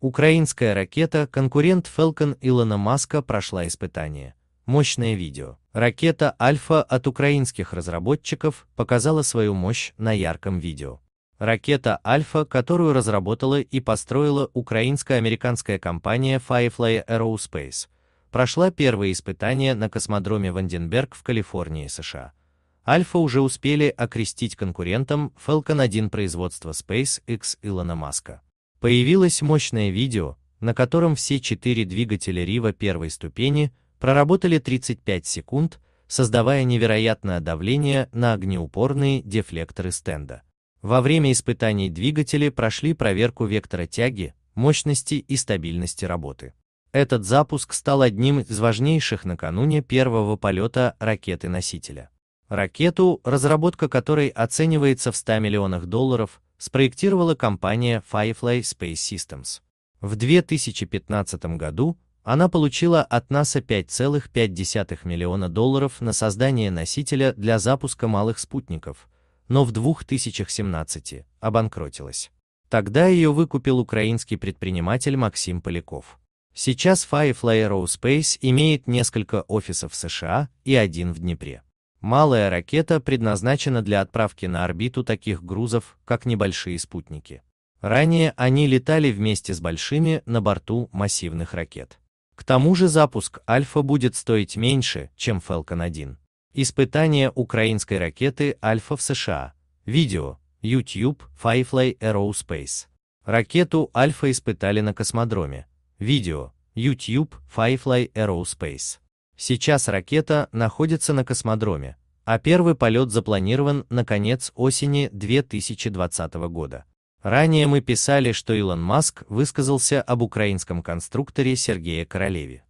Украинская ракета конкурент Falcon Илона Маска прошла испытание. Мощное видео. Ракета Альфа от украинских разработчиков показала свою мощь на ярком видео. Ракета Альфа, которую разработала и построила украинско-американская компания Firefly Aerospace, прошла первые испытания на космодроме Ванденберг в Калифорнии, США. Альфа уже успели окрестить конкурентом Falcon 1 производства SpaceX Илона Маска. Появилось мощное видео, на котором все четыре двигателя Рива первой ступени проработали 35 секунд, создавая невероятное давление на огнеупорные дефлекторы стенда. Во время испытаний двигатели прошли проверку вектора тяги, мощности и стабильности работы. Этот запуск стал одним из важнейших накануне первого полета ракеты-носителя. Ракету, разработка которой оценивается в 100 миллионах долларов, спроектировала компания Firefly Space Systems. В 2015 году она получила от НАСА 5,5 миллиона долларов на создание носителя для запуска малых спутников, но в 2017 обанкротилась. Тогда ее выкупил украинский предприниматель Максим Поляков. Сейчас Firefly Aerospace имеет несколько офисов в США и один в Днепре. Малая ракета предназначена для отправки на орбиту таких грузов, как небольшие спутники. Ранее они летали вместе с большими на борту массивных ракет. К тому же запуск «Альфа» будет стоить меньше, чем Falcon 1. Испытание украинской ракеты «Альфа» в США. Видео. YouTube. Firefly Aerospace. Ракету «Альфа» испытали на космодроме. Видео. YouTube. Firefly Aerospace. Сейчас ракета находится на космодроме, а первый полет запланирован на конец осени 2020 года. Ранее мы писали, что Илон Маск высказался об украинском конструкторе Сергея Королеве.